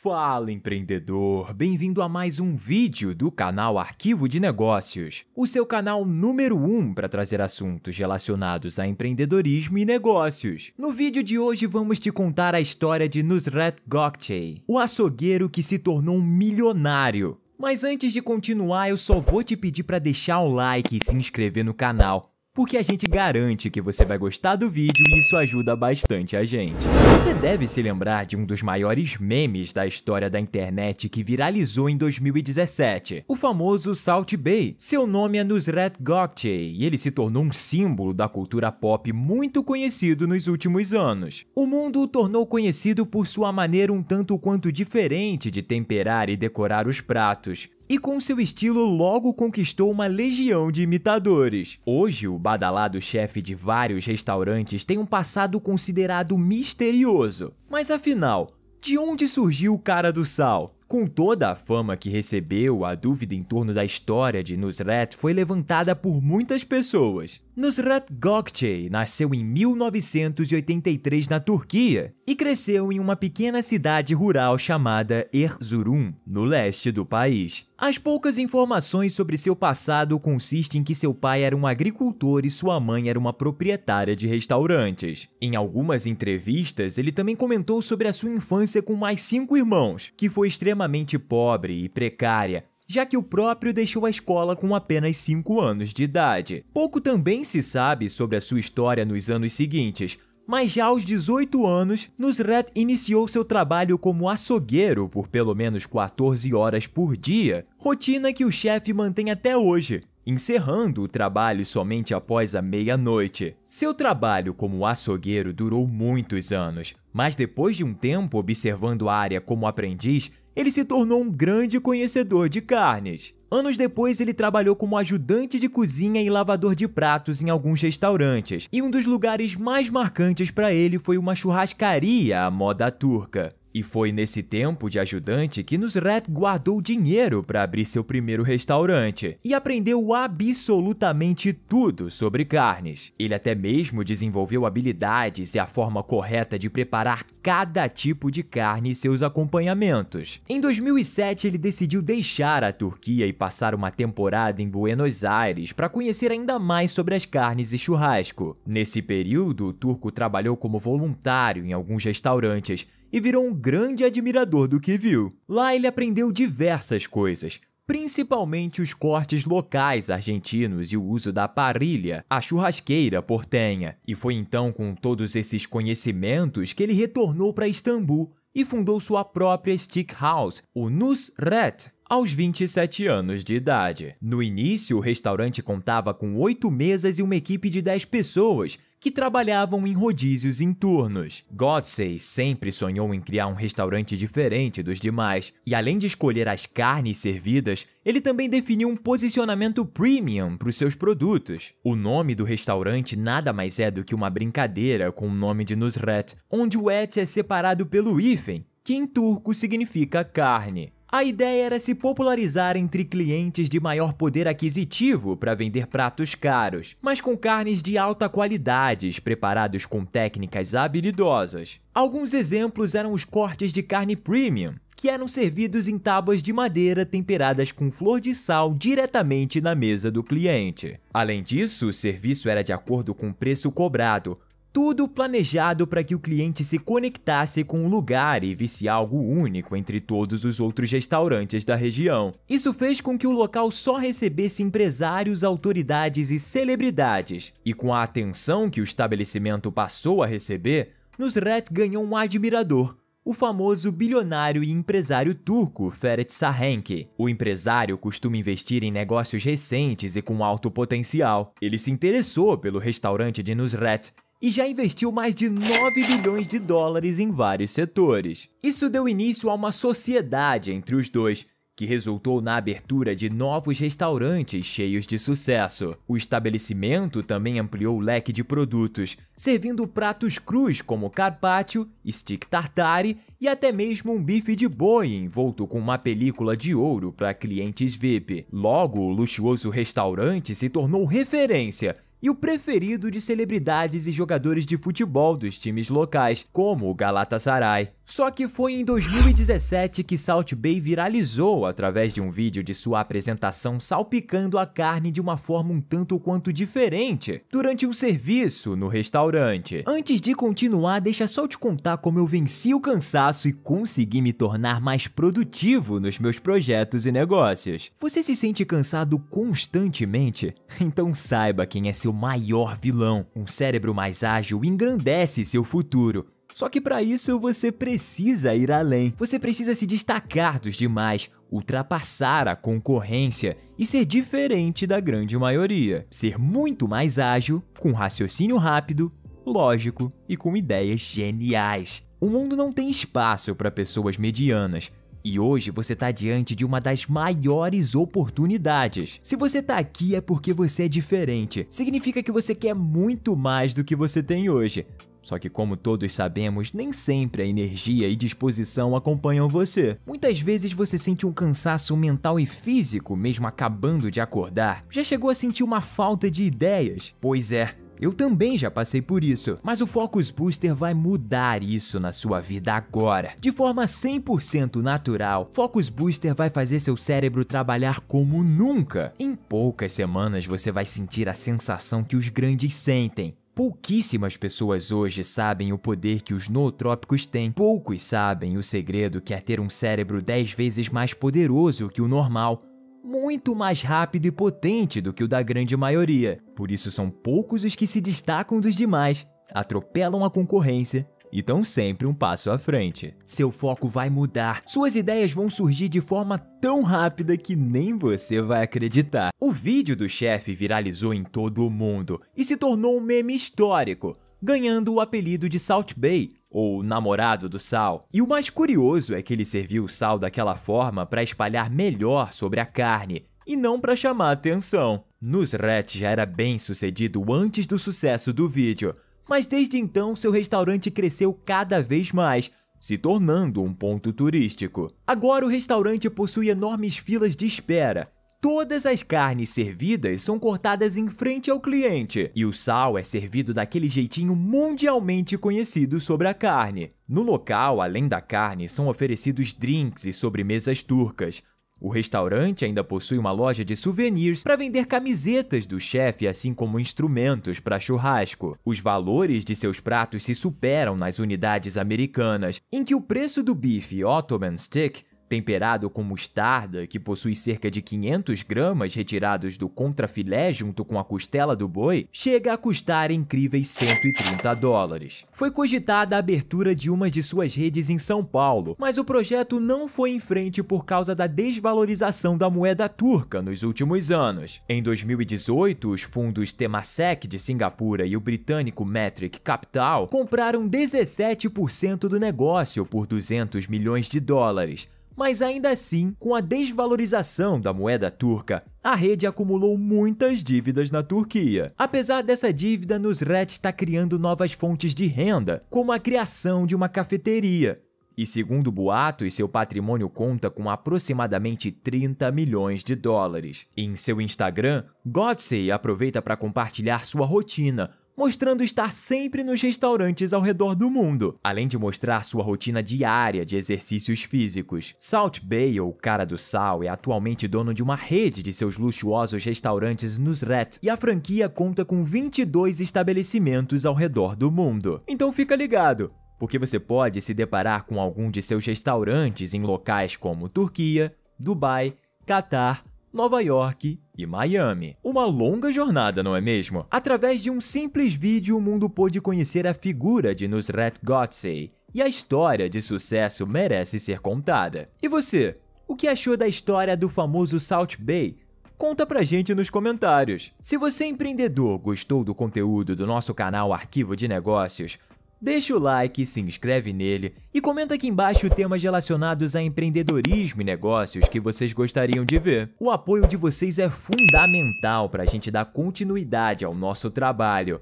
Fala empreendedor, bem-vindo a mais um vídeo do canal Arquivo de Negócios, o seu canal número 1 um para trazer assuntos relacionados a empreendedorismo e negócios. No vídeo de hoje vamos te contar a história de Nusret Gokce, o açougueiro que se tornou um milionário. Mas antes de continuar, eu só vou te pedir para deixar o like e se inscrever no canal porque a gente garante que você vai gostar do vídeo e isso ajuda bastante a gente. Você deve se lembrar de um dos maiores memes da história da internet que viralizou em 2017, o famoso Salt Bay. Seu nome é Nusret Gokce e ele se tornou um símbolo da cultura pop muito conhecido nos últimos anos. O mundo o tornou conhecido por sua maneira um tanto quanto diferente de temperar e decorar os pratos, e com seu estilo logo conquistou uma legião de imitadores. Hoje, o badalado chefe de vários restaurantes tem um passado considerado misterioso. Mas afinal, de onde surgiu o cara do sal? Com toda a fama que recebeu, a dúvida em torno da história de Nusret foi levantada por muitas pessoas. Nusrat Gokce nasceu em 1983 na Turquia e cresceu em uma pequena cidade rural chamada Erzurum, no leste do país. As poucas informações sobre seu passado consistem em que seu pai era um agricultor e sua mãe era uma proprietária de restaurantes. Em algumas entrevistas, ele também comentou sobre a sua infância com mais cinco irmãos, que foi extremamente pobre e precária, já que o próprio deixou a escola com apenas 5 anos de idade. Pouco também se sabe sobre a sua história nos anos seguintes, mas já aos 18 anos, Nusret iniciou seu trabalho como açougueiro por pelo menos 14 horas por dia, rotina que o chefe mantém até hoje, encerrando o trabalho somente após a meia-noite. Seu trabalho como açougueiro durou muitos anos, mas depois de um tempo observando a área como aprendiz, ele se tornou um grande conhecedor de carnes. Anos depois, ele trabalhou como ajudante de cozinha e lavador de pratos em alguns restaurantes, e um dos lugares mais marcantes para ele foi uma churrascaria à moda turca. E foi nesse tempo de ajudante que Nusret guardou dinheiro para abrir seu primeiro restaurante e aprendeu absolutamente tudo sobre carnes. Ele até mesmo desenvolveu habilidades e a forma correta de preparar cada tipo de carne e seus acompanhamentos. Em 2007, ele decidiu deixar a Turquia e passar uma temporada em Buenos Aires para conhecer ainda mais sobre as carnes e churrasco. Nesse período, o turco trabalhou como voluntário em alguns restaurantes, e virou um grande admirador do que viu. Lá ele aprendeu diversas coisas, principalmente os cortes locais argentinos e o uso da parrilha, a churrasqueira portenha. E foi então com todos esses conhecimentos que ele retornou para Istambul e fundou sua própria stick house, o Nusret, aos 27 anos de idade. No início, o restaurante contava com oito mesas e uma equipe de 10 pessoas que trabalhavam em rodízios em turnos. Godsey sempre sonhou em criar um restaurante diferente dos demais, e além de escolher as carnes servidas, ele também definiu um posicionamento premium para os seus produtos. O nome do restaurante nada mais é do que uma brincadeira com o nome de Nusret, onde o et é separado pelo hífen, que em turco significa carne. A ideia era se popularizar entre clientes de maior poder aquisitivo para vender pratos caros, mas com carnes de alta qualidade, preparados com técnicas habilidosas. Alguns exemplos eram os cortes de carne premium, que eram servidos em tábuas de madeira temperadas com flor de sal diretamente na mesa do cliente. Além disso, o serviço era de acordo com o preço cobrado, tudo planejado para que o cliente se conectasse com o lugar e visse algo único entre todos os outros restaurantes da região. Isso fez com que o local só recebesse empresários, autoridades e celebridades. E com a atenção que o estabelecimento passou a receber, Nusret ganhou um admirador, o famoso bilionário e empresário turco Ferit Sahenk. O empresário costuma investir em negócios recentes e com alto potencial. Ele se interessou pelo restaurante de Nusret e já investiu mais de 9 bilhões de dólares em vários setores. Isso deu início a uma sociedade entre os dois, que resultou na abertura de novos restaurantes cheios de sucesso. O estabelecimento também ampliou o leque de produtos, servindo pratos crus como carpaccio, stick tartare e até mesmo um bife de boi envolto com uma película de ouro para clientes VIP. Logo, o luxuoso restaurante se tornou referência e o preferido de celebridades e jogadores de futebol dos times locais, como o Galatasaray. Só que foi em 2017 que Salt Bay viralizou através de um vídeo de sua apresentação salpicando a carne de uma forma um tanto quanto diferente durante um serviço no restaurante. Antes de continuar, deixa só te contar como eu venci o cansaço e consegui me tornar mais produtivo nos meus projetos e negócios. Você se sente cansado constantemente? Então saiba quem é seu seu maior vilão. Um cérebro mais ágil engrandece seu futuro. Só que para isso você precisa ir além. Você precisa se destacar dos demais, ultrapassar a concorrência e ser diferente da grande maioria. Ser muito mais ágil, com raciocínio rápido, lógico e com ideias geniais. O mundo não tem espaço para pessoas medianas, e hoje você está diante de uma das maiores oportunidades. Se você está aqui é porque você é diferente. Significa que você quer muito mais do que você tem hoje. Só que, como todos sabemos, nem sempre a energia e disposição acompanham você. Muitas vezes você sente um cansaço mental e físico mesmo acabando de acordar. Já chegou a sentir uma falta de ideias? Pois é, eu também já passei por isso, mas o Focus Booster vai mudar isso na sua vida agora. De forma 100% natural, Focus Booster vai fazer seu cérebro trabalhar como nunca. Em poucas semanas você vai sentir a sensação que os grandes sentem. Pouquíssimas pessoas hoje sabem o poder que os nootrópicos têm. Poucos sabem o segredo que é ter um cérebro 10 vezes mais poderoso que o normal muito mais rápido e potente do que o da grande maioria, por isso são poucos os que se destacam dos demais, atropelam a concorrência e estão sempre um passo à frente. Seu foco vai mudar, suas ideias vão surgir de forma tão rápida que nem você vai acreditar. O vídeo do chefe viralizou em todo o mundo e se tornou um meme histórico, ganhando o apelido de Salt Bay, ou namorado do sal. E o mais curioso é que ele serviu o sal daquela forma para espalhar melhor sobre a carne e não para chamar atenção. Nusret já era bem sucedido antes do sucesso do vídeo, mas desde então seu restaurante cresceu cada vez mais, se tornando um ponto turístico. Agora o restaurante possui enormes filas de espera, Todas as carnes servidas são cortadas em frente ao cliente e o sal é servido daquele jeitinho mundialmente conhecido sobre a carne. No local, além da carne, são oferecidos drinks e sobremesas turcas. O restaurante ainda possui uma loja de souvenirs para vender camisetas do chefe, assim como instrumentos para churrasco. Os valores de seus pratos se superam nas unidades americanas, em que o preço do bife Ottoman Stick Temperado com mostarda, que possui cerca de 500 gramas retirados do contrafilé junto com a costela do boi, chega a custar incríveis 130 dólares. Foi cogitada a abertura de uma de suas redes em São Paulo, mas o projeto não foi em frente por causa da desvalorização da moeda turca nos últimos anos. Em 2018, os fundos Temasek de Singapura e o britânico Metric Capital compraram 17% do negócio por 200 milhões de dólares, mas ainda assim, com a desvalorização da moeda turca, a rede acumulou muitas dívidas na Turquia. Apesar dessa dívida, Nusret está criando novas fontes de renda, como a criação de uma cafeteria, e segundo o boato, seu patrimônio conta com aproximadamente 30 milhões de dólares. Em seu Instagram, Godsey aproveita para compartilhar sua rotina, mostrando estar sempre nos restaurantes ao redor do mundo, além de mostrar sua rotina diária de exercícios físicos. Salt Bay, ou Cara do Sal, é atualmente dono de uma rede de seus luxuosos restaurantes nos Red e a franquia conta com 22 estabelecimentos ao redor do mundo. Então fica ligado, porque você pode se deparar com algum de seus restaurantes em locais como Turquia, Dubai, Catar Nova York e Miami. Uma longa jornada, não é mesmo? Através de um simples vídeo, o mundo pôde conhecer a figura de Nusret Gotse e a história de sucesso merece ser contada. E você, o que achou da história do famoso Salt Bay? Conta pra gente nos comentários. Se você é empreendedor, gostou do conteúdo do nosso canal Arquivo de Negócios, Deixa o like, se inscreve nele e comenta aqui embaixo temas relacionados a empreendedorismo e negócios que vocês gostariam de ver. O apoio de vocês é fundamental para a gente dar continuidade ao nosso trabalho.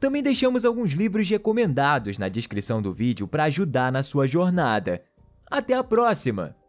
Também deixamos alguns livros recomendados na descrição do vídeo para ajudar na sua jornada. Até a próxima!